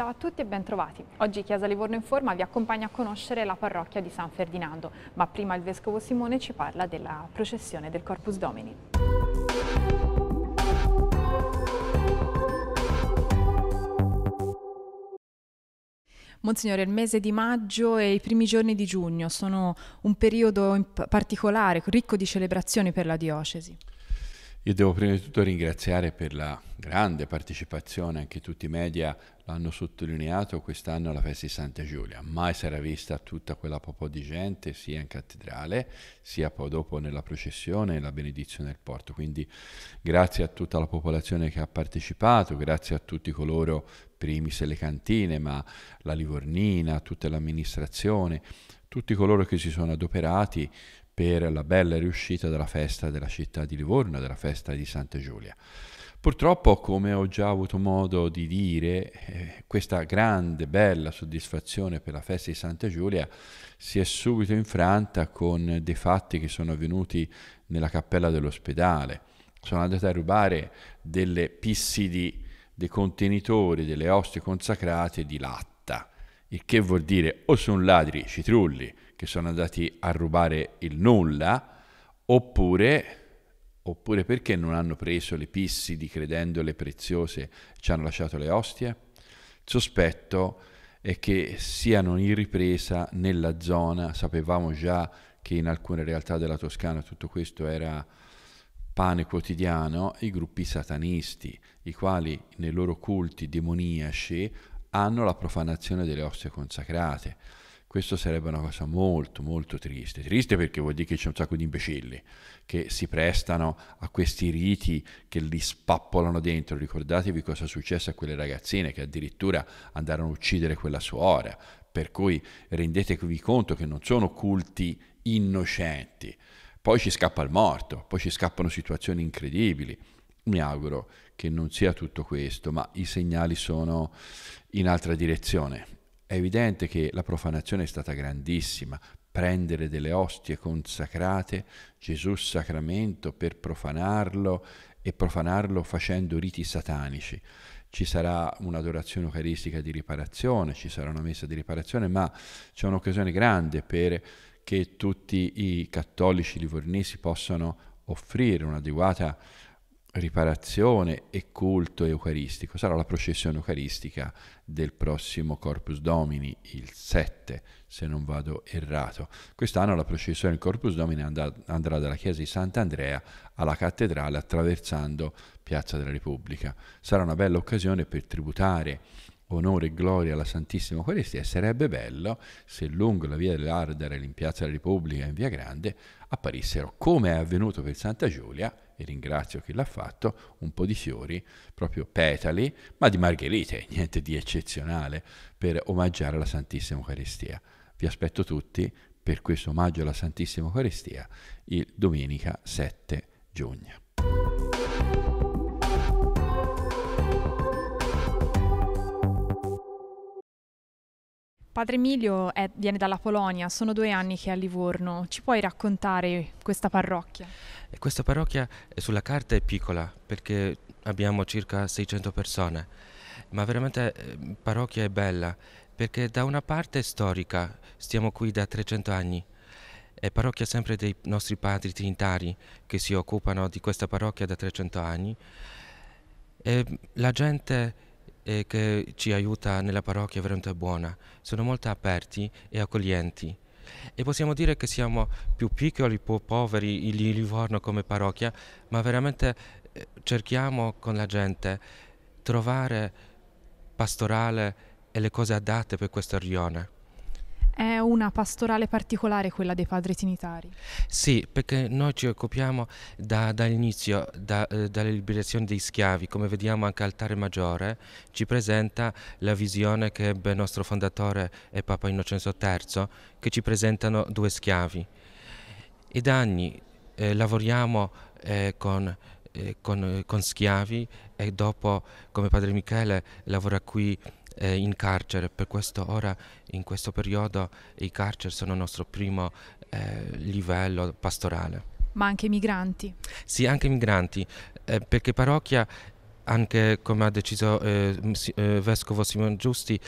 Ciao a tutti e bentrovati. Oggi Chiesa Livorno in Forma vi accompagna a conoscere la parrocchia di San Ferdinando, ma prima il Vescovo Simone ci parla della processione del Corpus Domini. Monsignore, il mese di maggio e i primi giorni di giugno sono un periodo particolare, ricco di celebrazioni per la diocesi. Io devo prima di tutto ringraziare per la grande partecipazione, anche tutti i media l'hanno sottolineato quest'anno alla festa di Santa Giulia. Mai sarà vista tutta quella popò di gente, sia in cattedrale, sia poi dopo nella processione e la benedizione del porto. Quindi grazie a tutta la popolazione che ha partecipato, grazie a tutti coloro, primi se le cantine, ma la Livornina, tutta l'amministrazione, tutti coloro che si sono adoperati per la bella riuscita della festa della città di Livorno, della festa di Santa Giulia. Purtroppo, come ho già avuto modo di dire, eh, questa grande, bella soddisfazione per la festa di Santa Giulia si è subito infranta con dei fatti che sono avvenuti nella cappella dell'ospedale. Sono andati a rubare delle pissidi, dei contenitori, delle ostie consacrate di latte il che vuol dire o sono ladri citrulli che sono andati a rubare il nulla, oppure, oppure perché non hanno preso le pissidi credendole preziose, ci hanno lasciato le ostie? Il sospetto è che siano in ripresa nella zona, sapevamo già che in alcune realtà della Toscana tutto questo era pane quotidiano, i gruppi satanisti, i quali nei loro culti demoniaci hanno la profanazione delle ossa consacrate. Questo sarebbe una cosa molto molto triste. Triste perché vuol dire che c'è un sacco di imbecilli che si prestano a questi riti che li spappolano dentro. Ricordatevi cosa è successo a quelle ragazzine che addirittura andarono a uccidere quella suora. Per cui rendetevi conto che non sono culti innocenti. Poi ci scappa il morto, poi ci scappano situazioni incredibili mi auguro che non sia tutto questo, ma i segnali sono in altra direzione. È evidente che la profanazione è stata grandissima. Prendere delle ostie consacrate, Gesù sacramento, per profanarlo e profanarlo facendo riti satanici. Ci sarà un'adorazione eucaristica di riparazione, ci sarà una messa di riparazione, ma c'è un'occasione grande perché tutti i cattolici livornesi possano offrire un'adeguata riparazione e culto eucaristico sarà la processione eucaristica del prossimo Corpus Domini, il 7, se non vado errato. Quest'anno la processione del Corpus Domini andrà dalla chiesa di Sant'Andrea alla cattedrale attraversando Piazza della Repubblica. Sarà una bella occasione per tributare onore e gloria alla Santissima Eucaristia e sarebbe bello se lungo la via dell'Ardere in Piazza della Repubblica e in Via Grande apparissero, come è avvenuto per Santa Giulia, e ringrazio chi l'ha fatto, un po' di fiori, proprio petali, ma di margherite, niente di eccezionale, per omaggiare la Santissima Eucaristia. Vi aspetto tutti per questo omaggio alla Santissima Eucaristia il domenica 7 giugno. padre Emilio è, viene dalla Polonia, sono due anni che è a Livorno. Ci puoi raccontare questa parrocchia? E questa parrocchia sulla carta è piccola perché abbiamo circa 600 persone, ma veramente la ehm, parrocchia è bella perché da una parte è storica, stiamo qui da 300 anni, è parrocchia sempre dei nostri padri trinitari che si occupano di questa parrocchia da 300 anni. E la gente e che ci aiuta nella parrocchia è veramente buona. Sono molto aperti e accoglienti. E possiamo dire che siamo più piccoli, più poveri in Livorno come parrocchia, ma veramente eh, cerchiamo con la gente trovare pastorale e le cose adatte per questa rione. È una pastorale particolare quella dei padri trinitari. Sì, perché noi ci occupiamo dall'inizio, da eh, dalla liberazione dei schiavi, come vediamo anche Altare Maggiore, ci presenta la visione che ebbe il nostro fondatore e Papa Innocenzo III, che ci presentano due schiavi. E da anni eh, lavoriamo eh, con eh, con, eh, con, schiavi e dopo come padre Michele lavora qui eh, in carcere, per questo ora in questo periodo i carceri sono il nostro primo eh, livello pastorale. Ma anche i migranti? Sì, anche i migranti, eh, perché parrocchia, anche come ha deciso eh, il eh, Vescovo Simon Giusti,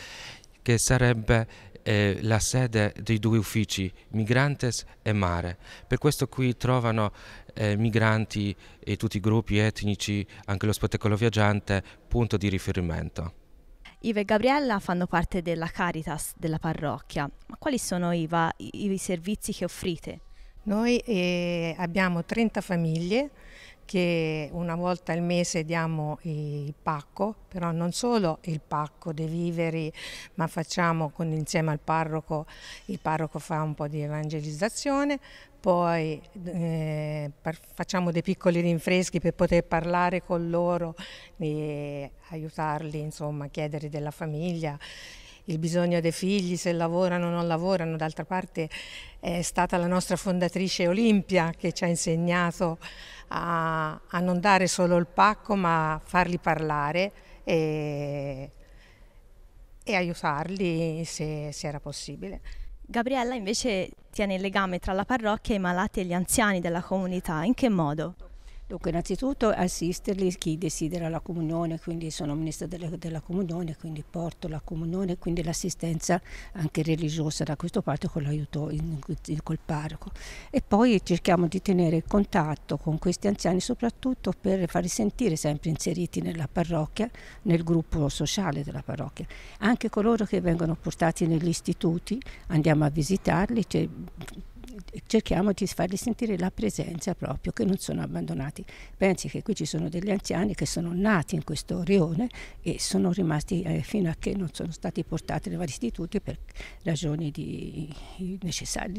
che sarebbe eh, la sede dei due uffici, Migrantes e Mare. Per questo qui trovano eh, migranti e tutti i gruppi etnici, anche lo spettacolo viaggiante, punto di riferimento. Iva e Gabriella fanno parte della Caritas della parrocchia, ma quali sono Iva, i, i servizi che offrite? Noi eh, abbiamo 30 famiglie che una volta al mese diamo il pacco, però non solo il pacco dei viveri, ma facciamo con, insieme al parroco, il parroco fa un po' di evangelizzazione, poi eh, per, facciamo dei piccoli rinfreschi per poter parlare con loro e aiutarli, insomma, chiedere della famiglia il bisogno dei figli, se lavorano o non lavorano. D'altra parte è stata la nostra fondatrice Olimpia che ci ha insegnato a, a non dare solo il pacco ma farli parlare e, e aiutarli se, se era possibile. Gabriella invece tiene il legame tra la parrocchia e i malati e gli anziani della comunità, in che modo? Dunque innanzitutto assisterli chi desidera la comunione, quindi sono ministra delle, della comunione, quindi porto la comunione, quindi l'assistenza anche religiosa da questo parte con l'aiuto col parco. E poi cerchiamo di tenere contatto con questi anziani soprattutto per farli sentire sempre inseriti nella parrocchia, nel gruppo sociale della parrocchia. Anche coloro che vengono portati negli istituti, andiamo a visitarli, cioè, cerchiamo di fargli sentire la presenza proprio, che non sono abbandonati. Pensi che qui ci sono degli anziani che sono nati in questo rione e sono rimasti eh, fino a che non sono stati portati nei vari istituti per ragioni di, di necessità.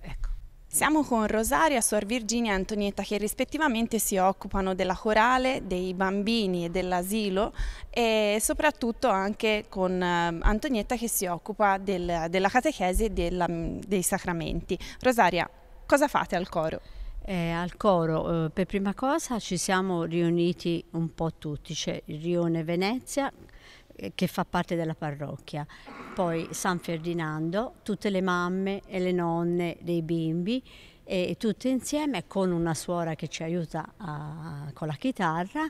Ecco. Siamo con Rosaria, Suor Virginia e Antonietta che rispettivamente si occupano della corale, dei bambini e dell'asilo e soprattutto anche con eh, Antonietta che si occupa del, della catechesi e della, mm, dei sacramenti. Rosaria, cosa fate al coro? Eh, al coro, eh, per prima cosa ci siamo riuniti un po' tutti, c'è cioè Rione Venezia eh, che fa parte della parrocchia, poi San Ferdinando, tutte le mamme e le nonne dei bimbi e tutte insieme con una suora che ci aiuta a, con la chitarra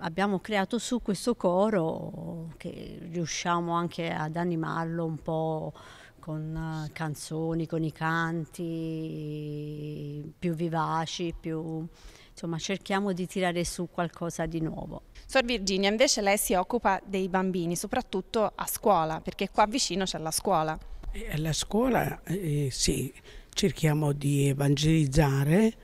abbiamo creato su questo coro che riusciamo anche ad animarlo un po' con eh, canzoni, con i canti più vivaci, più insomma cerchiamo di tirare su qualcosa di nuovo. Sor Virginia, invece lei si occupa dei bambini, soprattutto a scuola, perché qua vicino c'è la scuola. Alla eh, scuola eh, sì, cerchiamo di evangelizzare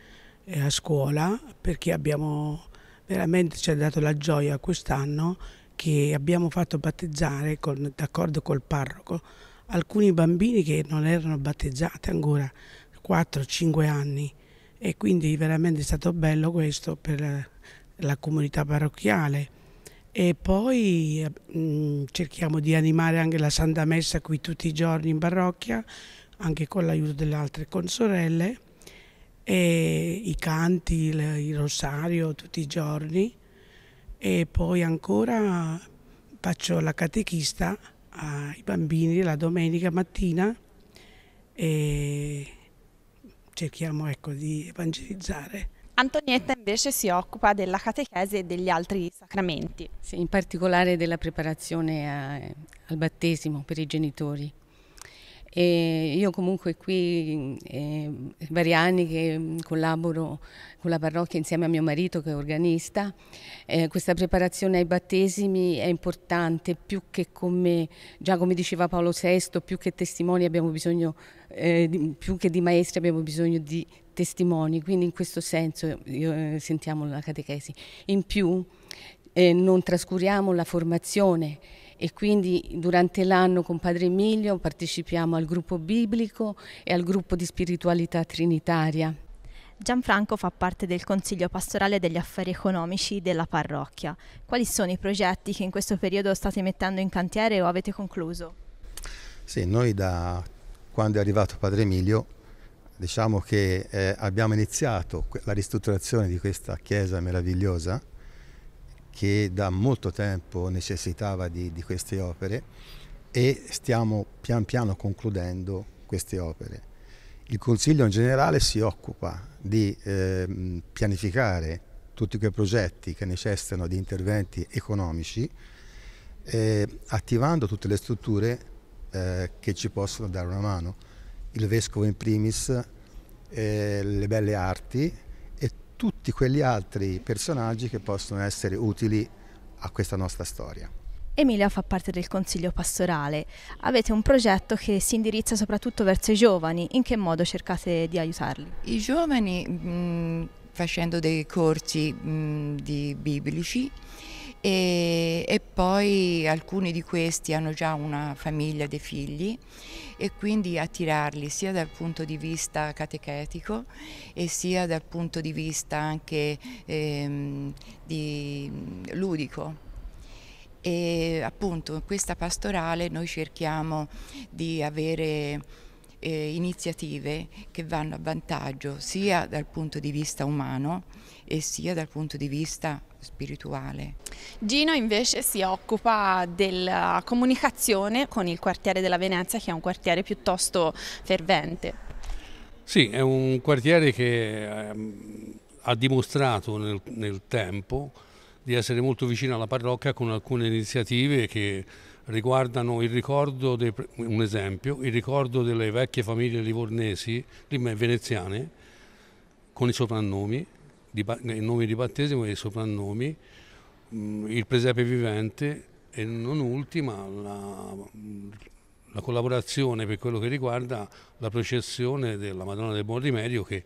eh, a scuola perché abbiamo veramente ci ha dato la gioia quest'anno che abbiamo fatto battezzare d'accordo col parroco alcuni bambini che non erano battezzati ancora 4-5 anni e quindi veramente è stato bello questo per la comunità parrocchiale e poi mh, mm, cerchiamo di animare anche la Santa Messa qui tutti i giorni in parrocchia anche con l'aiuto delle altre consorelle e i canti, il, il rosario tutti i giorni e poi ancora faccio la catechista ai bambini la domenica mattina e cerchiamo ecco, di evangelizzare. Antonietta invece si occupa della catechese e degli altri sacramenti. Sì, in particolare della preparazione a, al battesimo per i genitori. E io comunque qui eh, vari anni che collaboro con la parrocchia insieme a mio marito che è organista, eh, questa preparazione ai battesimi è importante più che come, già come diceva Paolo VI, più che testimoni abbiamo bisogno, eh, di, più che di maestri abbiamo bisogno di testimoni, quindi in questo senso io, eh, sentiamo la catechesi. In più eh, non trascuriamo la formazione e quindi durante l'anno con Padre Emilio partecipiamo al gruppo biblico e al gruppo di spiritualità trinitaria. Gianfranco fa parte del Consiglio pastorale degli affari economici della parrocchia. Quali sono i progetti che in questo periodo state mettendo in cantiere o avete concluso? Sì, noi da quando è arrivato Padre Emilio diciamo che eh, abbiamo iniziato la ristrutturazione di questa chiesa meravigliosa che da molto tempo necessitava di, di queste opere e stiamo pian piano concludendo queste opere. Il Consiglio in generale si occupa di eh, pianificare tutti quei progetti che necessitano di interventi economici, eh, attivando tutte le strutture eh, che ci possono dare una mano. Il Vescovo in primis, eh, le Belle Arti, tutti quegli altri personaggi che possono essere utili a questa nostra storia. Emilia fa parte del Consiglio pastorale. Avete un progetto che si indirizza soprattutto verso i giovani. In che modo cercate di aiutarli? I giovani mh, facendo dei corsi mh, biblici e, e, poi alcuni di questi hanno già una famiglia, dei figli e quindi attirarli sia dal punto di vista catechetico e sia dal punto di vista anche ehm, di, mm, ludico. E appunto in questa pastorale noi cerchiamo di avere eh, iniziative che vanno a vantaggio sia dal punto di vista umano e sia dal punto di vista spirituale. Gino invece si occupa della comunicazione con il quartiere della Venezia che è un quartiere piuttosto fervente. Sì, è un quartiere che ehm, ha dimostrato nel, nel tempo di essere molto vicino alla parrocchia con alcune iniziative che riguardano il ricordo, dei, un esempio, il ricordo delle vecchie famiglie livornesi, veneziane, con i soprannomi, di, nomi di battesimo e soprannomi, mm, il presepe vivente e non ultima la, la collaborazione per quello che riguarda la processione della Madonna del Buon Rimedio che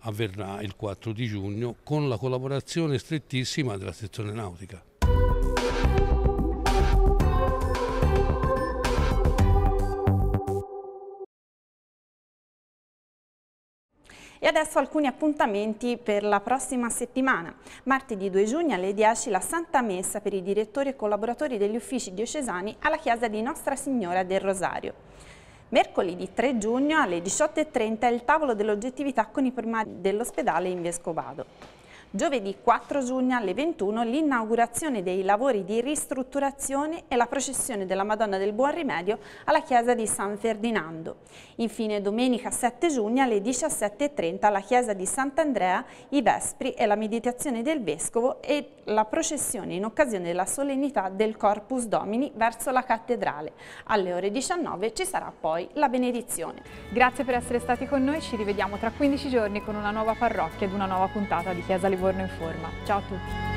avverrà il 4 di giugno con la collaborazione strettissima della sezione nautica. E adesso alcuni appuntamenti per la prossima settimana. Martedì 2 giugno alle 10 la Santa Messa per i direttori e collaboratori degli uffici diocesani alla chiesa di Nostra Signora del Rosario. Mercoledì 3 giugno alle 18.30 il tavolo dell'oggettività con i primari dell'ospedale in Vescovado. Giovedì 4 giugno alle 21 l'inaugurazione dei lavori di ristrutturazione e la processione della Madonna del Buon Rimedio alla chiesa di San Ferdinando. Infine domenica 7 giugno alle 17.30 alla chiesa di Sant'Andrea i Vespri e la meditazione del Vescovo e la processione in occasione della solennità del Corpus Domini verso la cattedrale. Alle ore 19 ci sarà poi la benedizione. Grazie per essere stati con noi, ci rivediamo tra 15 giorni con una nuova parrocchia ed una nuova puntata di Chiesa Livorno buongiorno in forma. Ciao a tutti!